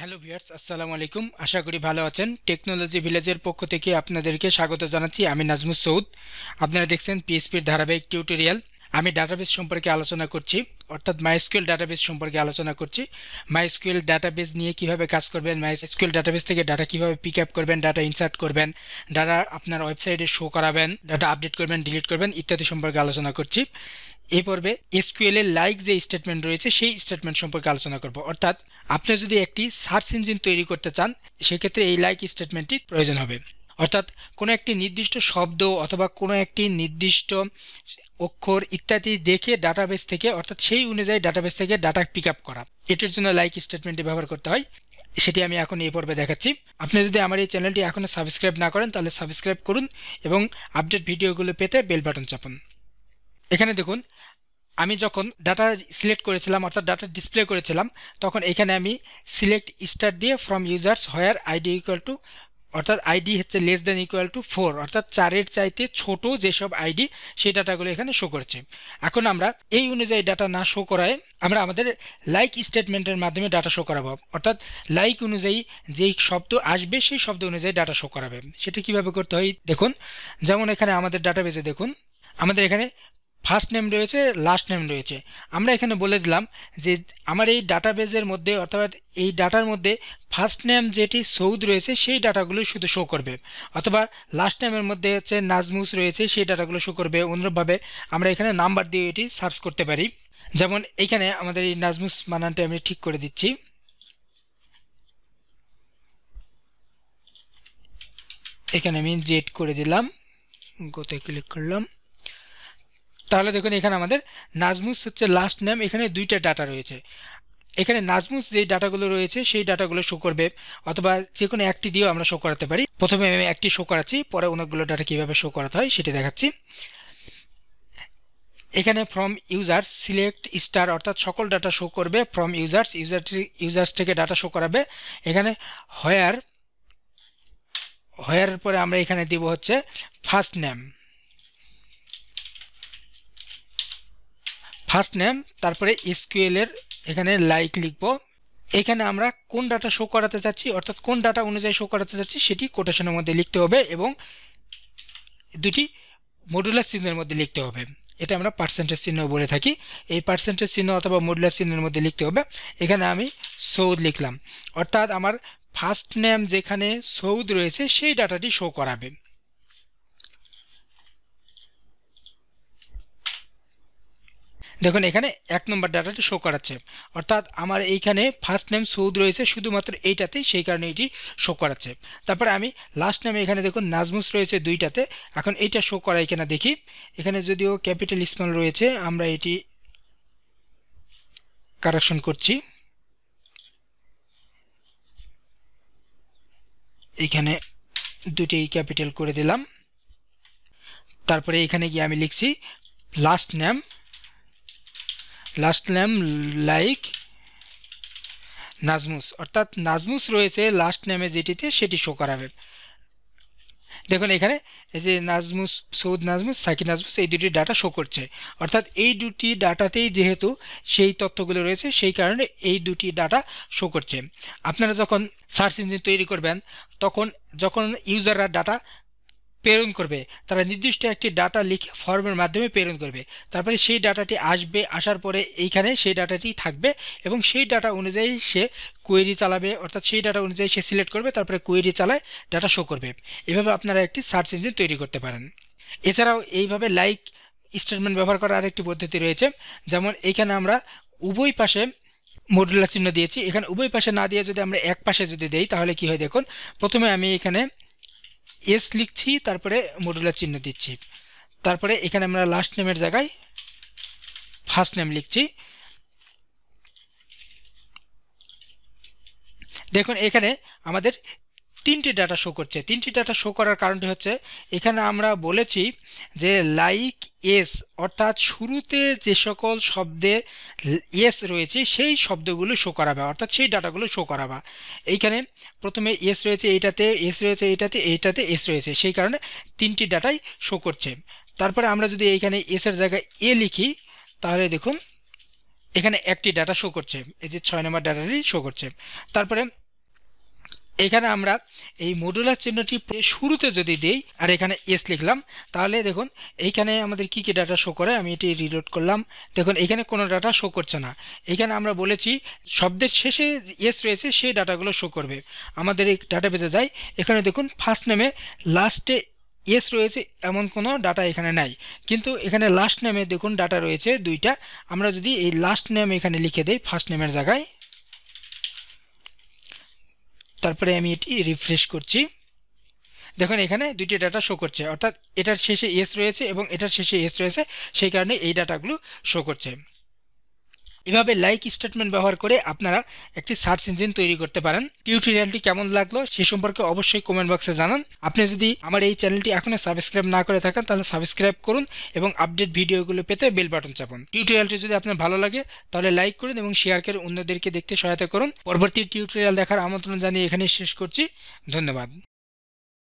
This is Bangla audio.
হ্যালো ভিয়ার্স আসসালামু আলাইকুম আশা করি ভালো আছেন টেকনোলজি ভিলেজের পক্ষ থেকে আপনাদেরকে স্বাগত জানাচ্ছি আমি নাজমুল সৌদ আপনারা দেখছেন পিএসপির ধারাবাহিক টিউটোরিয়াল আমি ডাটাবেস সম্পর্কে আলোচনা করছি অর্থাৎ মাইস্কুয়েল ডাটাবেস সম্পর্কে আলোচনা করছি মাইস্কুয়েল ডাটাবেস নিয়ে কিভাবে কাজ করবেন মাইস্কুয়েল ডাটাবেস থেকে ডাটা কিভাবে পিক আপ করবেন ডাটা ইনসার্ট করবেন ডাটা আপনার ওয়েবসাইটে শো করাবেন ডাটা আপডেট করবেন ডিলিট করবেন ইত্যাদি সম্পর্কে আলোচনা করছি এ পর্বে এসকিউএল এর লাইক যে স্টেটমেন্ট রয়েছে সেই স্টেটমেন্ট সম্পর্কে আলোচনা করব অর্থাৎ আপনি যদি একটি সার্চ ইঞ্জিন তৈরি করতে চান সেক্ষেত্রে এই লাইক স্টেটমেন্টটি প্রয়োজন হবে অর্থাৎ কোনো একটি নির্দিষ্ট শব্দ অথবা কোনো একটি নির্দিষ্ট অক্ষর ইত্যাদি দেখে ডাটাবেস থেকে অর্থাৎ সেই অনুযায়ী ডাটাবেস থেকে ডাটা পিক আপ করা এটার জন্য লাইক স্টেটমেন্টটি ব্যবহার করতে হয় সেটি আমি এখন এই পর্বে দেখাচ্ছি আপনি যদি আমার এই চ্যানেলটি এখনও সাবস্ক্রাইব না করেন তাহলে সাবস্ক্রাইব করুন এবং আপডেট ভিডিওগুলো পেতে বেল বাটন চাপুন এখানে দেখুন আমি যখন ডাটা সিলেক্ট করেছিলাম অর্থাৎ ডাটা ডিসপ্লে করেছিলাম তখন এখানে আমি সিলেক্ট স্টার দিয়ে from users where ID equal to অর্থাৎ আইডি হচ্ছে less than equal to four অর্থাৎ চারের চাইতে ছোট যেসব আইডি সেই ডাটাগুলো এখানে শো করছে এখন আমরা এই অনুযায়ী ডাটা না শো করায় আমরা আমাদের লাইক স্টেটমেন্টের মাধ্যমে ডাটা শো করাবো অর্থাৎ লাইক অনুযায়ী যেই শব্দ আসবে সেই শব্দ অনুযায়ী ডাটা শো করাবে সেটা কীভাবে করতে হয় দেখুন যেমন এখানে আমাদের ডাটাবেজে দেখুন আমাদের এখানে ফার্স্ট নেম রয়েছে লাস্ট নেম রয়েছে আমরা এখানে বলে দিলাম যে আমার এই ডাটাবেজের মধ্যে অর্থাৎ এই ডাটার মধ্যে ফার্স্ট নেম যেটি সৌদ রয়েছে সেই ডাটাগুলো শুধু শো করবে অথবা লাস্ট নেমের মধ্যে হচ্ছে নাজমুস রয়েছে সেই ডাটাগুলো শো করবে অনুরূপভাবে আমরা এখানে নাম্বার দিয়ে এটি সার্চ করতে পারি যেমন এখানে আমাদের এই নাজমুস মানানটা আমি ঠিক করে দিচ্ছি এখানে আমি জেড করে দিলাম গোতে ক্লিক করলাম তাহলে দেখুন এখানে আমাদের নাজমুস হচ্ছে লাস্ট নেম এখানে দুইটা ডাটা রয়েছে এখানে নাজমুস যে ডাটাগুলো রয়েছে সেই ডাটাগুলো শো করবে অথবা যে কোনো একটি দিয়েও আমরা শো করাতে পারি প্রথমে আমি একটি শো করাচ্ছি পরে অনেকগুলো ডাটা কীভাবে শো করাতে হয় সেটি দেখাচ্ছি এখানে ফ্রম ইউজার্স সিলেক্ট স্টার অর্থাৎ সকল ডাটা শো করবে ফ্রম ইউজার্স ইউজার ইউজার্স থেকে ডাটা শো করাবে এখানে হয়ার হয়ার পরে আমরা এখানে দিব হচ্ছে ফার্স্ট নেম ফার্স্ট নেম তারপরে এসকিউএল এর এখানে লাইক লিখব এখানে আমরা কোন ডাটা শো করাতে চাচ্ছি অর্থাৎ কোন ডাটা অনুযায়ী শো করাতে চাচ্ছি সেটি কোটেশনের মধ্যে লিখতে হবে এবং দুটি মডুলার চিহ্নের মধ্যে লিখতে হবে এটা আমরা পার্সেন্টেজ চিহ্ন বলে থাকি এই পার্সেন্টেজ চিহ্ন অথবা মডুলার চিহ্নের মধ্যে লিখতে হবে এখানে আমি সৌদ লিখলাম অর্থাৎ আমার ফার্স্ট নেম যেখানে সৌদ রয়েছে সেই ডাটাটি শো করাবে দেখুন এখানে এক নম্বর ডাটাটি শো করাচ্ছে অর্থাৎ আমার এইখানে ফার্স্ট নেম সৌদ রয়েছে শুধুমাত্র এইটাতেই সেই কারণে এটি শো করাচ্ছে তারপরে আমি লাস্ট নেমে এখানে দেখুন নাজমুস রয়েছে দুইটাতে এখন এইটা শো করা এখানে দেখি এখানে যদিও ক্যাপিটাল স্মল রয়েছে আমরা এটি কারেকশন করছি এখানে দুটি ক্যাপিটাল করে দিলাম তারপরে এখানে গিয়ে আমি লিখছি last name last name like Nazmus অর্থাৎ নাজমুস রয়েছে লাস্ট নেমে যেটিতে সেটি শো করাবে দেখুন এখানে এই যে নাজমুস সৌদ নাজমুস সাকি নাজমুস এই দুটি ডাটা শো করছে অর্থাৎ এই দুটি ডাটাতেই যেহেতু সেই তথ্যগুলো রয়েছে সেই কারণে এই দুটি ডাটা শো করছে আপনারা যখন সার্চ ইঞ্জিন তৈরি করবেন তখন যখন ইউজাররা ডাটা প্রেরণ করবে তারা নির্দিষ্ট একটি ডাটা লিখে ফর্মের মাধ্যমে প্রেরণ করবে তারপরে সেই ডাটাটি আসবে আসার পরে এইখানে সেই ডাটাটি থাকবে এবং সেই ডাটা অনুযায়ী সে কোয়েরি চালাবে অর্থাৎ সেই ডাটা অনুযায়ী সে সিলেক্ট করবে তারপরে কোয়েরি চালায় ডাটা শো করবে এভাবে আপনারা একটি সার্চ ইঞ্জিন তৈরি করতে পারেন এছাড়াও এইভাবে লাইক স্টেটমেন্ট ব্যবহার করার আরেকটি পদ্ধতি রয়েছে যেমন এখানে আমরা উভয় পাশে মডুলার চিহ্ন দিয়েছি এখানে উভয় পাশে না দিয়ে যদি আমরা এক পাশে যদি দেই তাহলে কি হয় দেখুন প্রথমে আমি এখানে এস লিখছি তারপরে মডুলার চিহ্ন দিচ্ছি তারপরে এখানে আমরা লাস্ট নেমের জায়গায় ফার্স্ট নেম লিখছি দেখুন এখানে আমাদের তিনটি ডাটা শো করছে তিনটি ডাটা শো করার কারণটি হচ্ছে এখানে আমরা বলেছি যে লাইক এস অর্থাৎ শুরুতে যে সকল শব্দে এস রয়েছে সেই শব্দগুলো শো করাবে অর্থাৎ সেই ডাটাগুলো শো করাবা এইখানে প্রথমে এস রয়েছে এইটাতে এস রয়েছে এইটাতে এইটাতে এস রয়েছে সেই কারণে তিনটি ডাটাই শো করছে তারপরে আমরা যদি এইখানে এসের জায়গায় এ লিখি তাহলে দেখুন এখানে একটি ডাটা শো করছে এই যে ছয় নম্বর ডাটাটি শো করছে তারপরে এখানে আমরা এই মডুলার চিহ্নটি শুরুতে যদি দিই আর এখানে এস লিখলাম তাহলে দেখুন এইখানে আমাদের কি কি ডাটা শো করে আমি এটি রিলোড করলাম দেখুন এখানে কোনো ডাটা শো করছে না এখানে আমরা বলেছি শব্দের শেষে এস রয়েছে সেই ডাটাগুলো শো করবে আমাদের এই ডাটা পেতে যাই এখানে দেখুন ফার্স্ট নেমে লাস্টে এস রয়েছে এমন কোনো ডাটা এখানে নাই কিন্তু এখানে লাস্ট নেমে দেখুন ডাটা রয়েছে দুইটা আমরা যদি এই লাস্ট নেম এখানে লিখে দেই ফার্স্ট নেমের জায়গায় তারপরে আমি এটি রিফ্রেশ করছি দেখুন এখানে দুইটি ডাটা শো করছে অর্থাৎ এটার শেষে এস রয়েছে এবং এটার শেষে এস রয়েছে সেই কারণে এই ডাটাগুলো শো করছে এভাবে লাইক স্টেটমেন্ট ব্যবহার করে আপনারা একটি সার্চ ইঞ্জিন তৈরি করতে পারেন টিউটোরিয়ালটি কেমন লাগলো সে সম্পর্কে অবশ্যই কমেন্ট বক্সে জানান আপনি যদি আমার এই চ্যানেলটি এখনও সাবস্ক্রাইব না করে থাকেন তাহলে সাবস্ক্রাইব করুন এবং আপডেট ভিডিওগুলো পেতে বেল বাটন চাপুন টিউটোরিয়ালটি যদি আপনার ভালো লাগে তাহলে লাইক করুন এবং শেয়ার করে অন্যদেরকে দেখতে সহায়তা করুন পরবর্তী টিউটোরিয়াল দেখার আমন্ত্রণ জানিয়ে এখানে শেষ করছি ধন্যবাদ